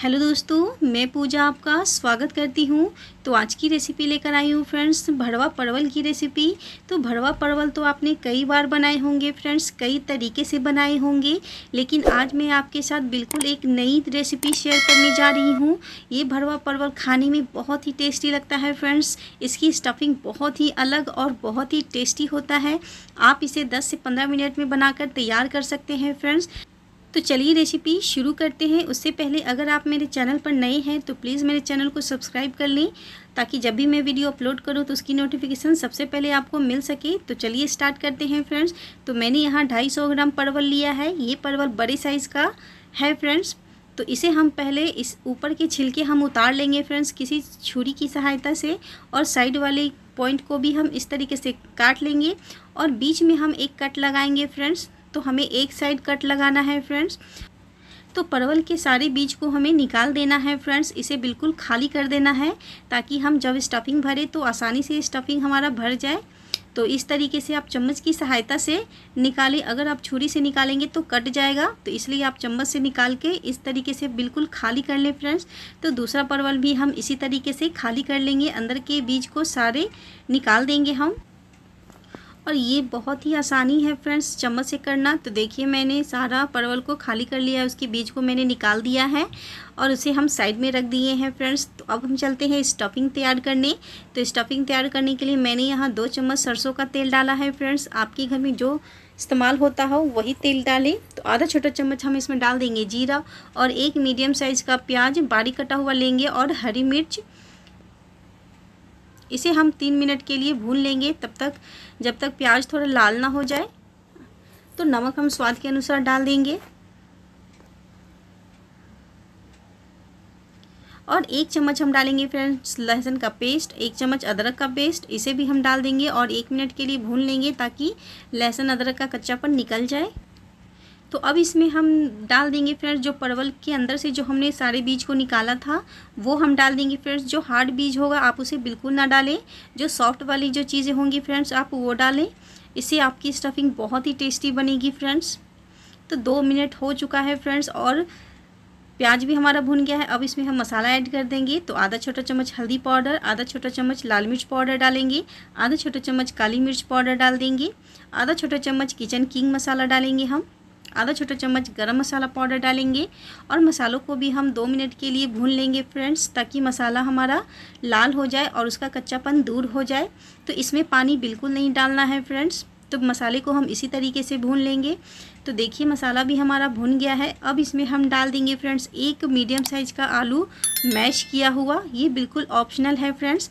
hello दोस्तों मैं पूजा आपका स्वागत करती हूँ तो आज की रेसिपी लेकर आई हूँ फ्रेंड्स भड़वा परवल की रेसिपी तो भड़वा परवल तो आपने कई बार बनाए होंगे फ्रेंड्स कई तरीके से बनाए होंगे लेकिन आज मैं आपके साथ बिल्कुल एक नई रेसिपी शेयर करने जा रही हूँ ये भड़वा परवल खाने में बहुत ही टेस्टी लगता है फ्रेंड्स इसकी स्टफिंग बहुत ही अलग और बहुत ही टेस्टी होता है आप इसे दस से पंद्रह मिनट में बनाकर तैयार कर सकते हैं फ्रेंड्स तो चलिए रेसिपी शुरू करते हैं उससे पहले अगर आप मेरे चैनल पर नए हैं तो प्लीज़ मेरे चैनल को सब्सक्राइब कर लें ताकि जब भी मैं वीडियो अपलोड करूं तो उसकी नोटिफिकेशन सबसे पहले आपको मिल सके तो चलिए स्टार्ट करते हैं फ्रेंड्स तो मैंने यहाँ 250 ग्राम परवल लिया है ये परवल बड़े साइज़ का है फ्रेंड्स तो इसे हम पहले इस ऊपर के छिलके हम उतार लेंगे फ्रेंड्स किसी छुरी की सहायता से और साइड वाले पॉइंट को भी हम इस तरीके से काट लेंगे और बीच में हम एक कट लगाएंगे फ्रेंड्स तो हमें एक साइड कट लगाना है फ्रेंड्स तो परवल के सारे बीज को हमें निकाल देना है फ्रेंड्स इसे बिल्कुल खाली कर देना है ताकि हम जब स्टफिंग भरे तो आसानी से स्टफिंग हमारा भर जाए तो इस तरीके से आप चम्मच की सहायता से निकालें अगर आप छुरी से निकालेंगे तो कट जाएगा तो इसलिए आप चम्मच से निकाल के इस तरीके से बिल्कुल खाली कर लें फ्रेंड्स तो दूसरा परवल भी हम इसी तरीके से खाली कर लेंगे अंदर के बीज को सारे निकाल देंगे हम और ये बहुत ही आसानी है फ्रेंड्स चम्मच से करना तो देखिए मैंने सारा परवल को खाली कर लिया है उसके बीज को मैंने निकाल दिया है और उसे हम साइड में रख दिए हैं फ्रेंड्स तो अब हम चलते हैं स्टफिंग तैयार करने तो स्टफिंग तैयार करने के लिए मैंने यहाँ दो चम्मच सरसों का तेल डाला है फ्रेंड्स आपके घर में जो इस्तेमाल होता हो वही तेल डालें तो आधा छोटा चम्मच हम इसमें डाल देंगे जीरा और एक मीडियम साइज़ का प्याज बारीक कटा हुआ लेंगे और हरी मिर्च इसे हम तीन मिनट के लिए भून लेंगे तब तक जब तक प्याज थोड़ा लाल ना हो जाए तो नमक हम स्वाद के अनुसार डाल देंगे और एक चम्मच हम डालेंगे फ्रेंड्स लहसुन का पेस्ट एक चम्मच अदरक का पेस्ट इसे भी हम डाल देंगे और एक मिनट के लिए भून लेंगे ताकि लहसुन अदरक का कच्चापन निकल जाए तो अब इसमें हम डाल देंगे फ्रेंड्स जो परवल के अंदर से जो हमने सारे बीज को निकाला था वो हम डाल देंगे फ्रेंड्स जो हार्ड बीज होगा आप उसे बिल्कुल ना डालें जो सॉफ्ट वाली जो चीज़ें होंगी फ्रेंड्स आप वो डालें इससे आपकी स्टफिंग बहुत ही टेस्टी बनेगी फ्रेंड्स तो दो मिनट हो चुका है फ्रेंड्स और प्याज भी हमारा भुन गया है अब इसमें हम मसाला ऐड कर देंगे तो आधा छोटा चम्मच हल्दी पाउडर आधा छोटा चम्मच लाल मिर्च पाउडर डालेंगे आधा छोटा चम्मच काली मिर्च पाउडर डाल देंगे आधा छोटा चम्मच किचन किंग मसाला डालेंगे हम आधा छोटा चम्मच गरम मसाला पाउडर डालेंगे और मसालों को भी हम दो मिनट के लिए भून लेंगे फ्रेंड्स ताकि मसाला हमारा लाल हो जाए और उसका कच्चापन दूर हो जाए तो इसमें पानी बिल्कुल नहीं डालना है फ्रेंड्स तो मसाले को हम इसी तरीके से भून लेंगे तो देखिए मसाला भी हमारा भुन गया है अब इसमें हम डाल देंगे फ्रेंड्स एक मीडियम साइज़ का आलू मैश किया हुआ ये बिल्कुल ऑप्शनल है फ्रेंड्स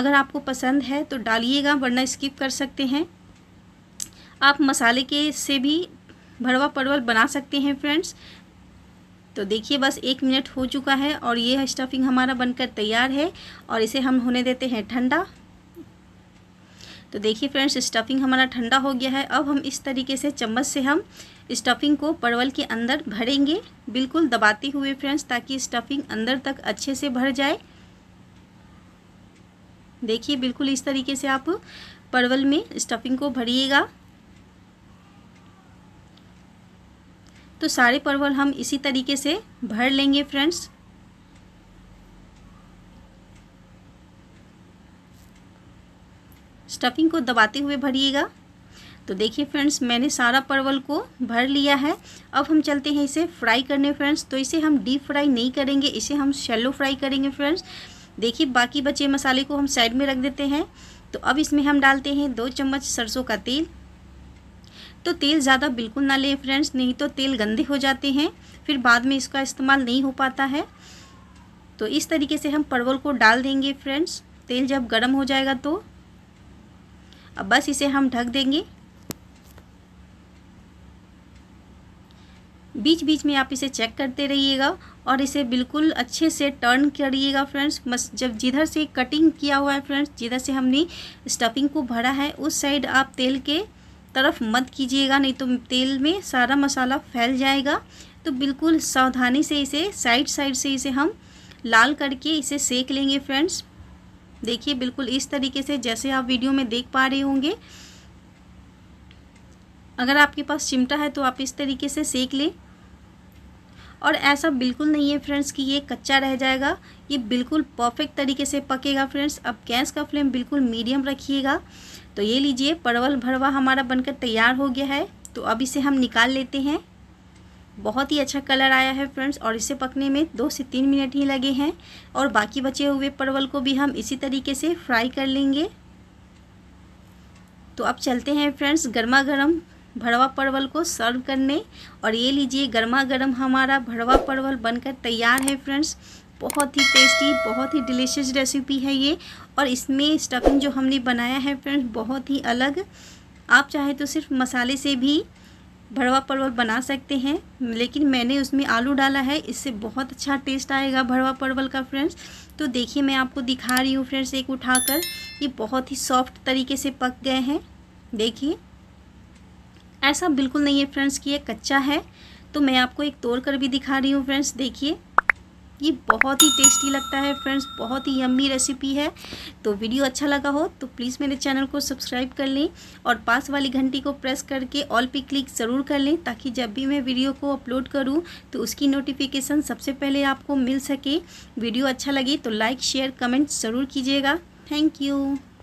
अगर आपको पसंद है तो डालिएगा वरना स्किप कर सकते हैं आप मसाले के से भी भरवा परवल बना सकते हैं फ्रेंड्स तो देखिए बस एक मिनट हो चुका है और ये स्टफिंग हमारा बनकर तैयार है और इसे हम होने देते हैं ठंडा तो देखिए फ्रेंड्स स्टफिंग हमारा ठंडा हो गया है अब हम इस तरीके से चम्मच से हम स्टफिंग को परवल के अंदर भरेंगे बिल्कुल दबाते हुए फ्रेंड्स ताकि स्टफिंग अंदर तक अच्छे से भर जाए देखिए बिल्कुल इस तरीके से आप परवल में स्टफिंग को भरिएगा तो सारे परवल हम इसी तरीके से भर लेंगे फ्रेंड्स स्टफिंग को दबाते हुए भरिएगा तो देखिए फ्रेंड्स मैंने सारा परवल को भर लिया है अब हम चलते हैं इसे फ्राई करने फ्रेंड्स तो इसे हम डीप फ्राई नहीं करेंगे इसे हम शेलो फ्राई करेंगे फ्रेंड्स देखिए बाकी बचे मसाले को हम साइड में रख देते हैं तो अब इसमें हम डालते हैं दो चम्मच सरसों का तेल तो तेल ज़्यादा बिल्कुल ना लें फ्रेंड्स नहीं तो तेल गंदे हो जाते हैं फिर बाद में इसका इस्तेमाल नहीं हो पाता है तो इस तरीके से हम परवल को डाल देंगे फ्रेंड्स तेल जब गर्म हो जाएगा तो अब बस इसे हम ढक देंगे बीच बीच में आप इसे चेक करते रहिएगा और इसे बिल्कुल अच्छे से टर्न करिएगा फ्रेंड्स बस जब जिधर से कटिंग किया हुआ है फ्रेंड्स जिधर से हमने स्टफिंग को भरा है उस साइड आप तेल के तरफ मत कीजिएगा नहीं तो तेल में सारा मसाला फैल जाएगा तो बिल्कुल सावधानी से इसे साइड साइड से इसे हम लाल करके इसे सेक लेंगे फ्रेंड्स देखिए बिल्कुल इस तरीके से जैसे आप वीडियो में देख पा रहे होंगे अगर आपके पास चिमटा है तो आप इस तरीके से सेक लें और ऐसा बिल्कुल नहीं है फ्रेंड्स कि ये कच्चा रह जाएगा ये बिल्कुल परफेक्ट तरीके से पकेगा फ्रेंड्स अब गैस का फ्लेम बिल्कुल मीडियम रखिएगा तो ये लीजिए परवल भरवा हमारा बनकर तैयार हो गया है तो अब इसे हम निकाल लेते हैं बहुत ही अच्छा कलर आया है फ्रेंड्स और इसे पकने में दो से तीन मिनट ही लगे हैं और बाकी बचे हुए परवल को भी हम इसी तरीके से फ्राई कर लेंगे तो अब चलते हैं फ्रेंड्स गर्मा गर्म भड़वा परवल को सर्व करने और ये लीजिए गर्मा गर्म हमारा भड़वा परवल बनकर तैयार है फ्रेंड्स बहुत ही टेस्टी बहुत ही डिलीशियस रेसिपी है ये और इसमें स्टफिंग जो हमने बनाया है फ्रेंड्स बहुत ही अलग आप चाहे तो सिर्फ मसाले से भी भड़वा परवल बना सकते हैं लेकिन मैंने उसमें आलू डाला है इससे बहुत अच्छा टेस्ट आएगा भड़वा परवल का फ्रेंड्स तो देखिए मैं आपको दिखा रही हूँ फ्रेंड्स एक उठाकर ये बहुत ही सॉफ्ट तरीके से पक गए हैं देखिए ऐसा बिल्कुल नहीं है फ्रेंड्स कि ये कच्चा है तो मैं आपको एक तोड़ कर भी दिखा रही हूँ फ्रेंड्स देखिए ये बहुत ही टेस्टी लगता है फ्रेंड्स बहुत ही यम्मी रेसिपी है तो वीडियो अच्छा लगा हो तो प्लीज़ मेरे चैनल को सब्सक्राइब कर लें और पास वाली घंटी को प्रेस करके ऑल पे क्लिक ज़रूर कर लें ताकि जब भी मैं वीडियो को अपलोड करूं तो उसकी नोटिफिकेशन सबसे पहले आपको मिल सके वीडियो अच्छा लगे तो लाइक शेयर कमेंट ज़रूर कीजिएगा थैंक यू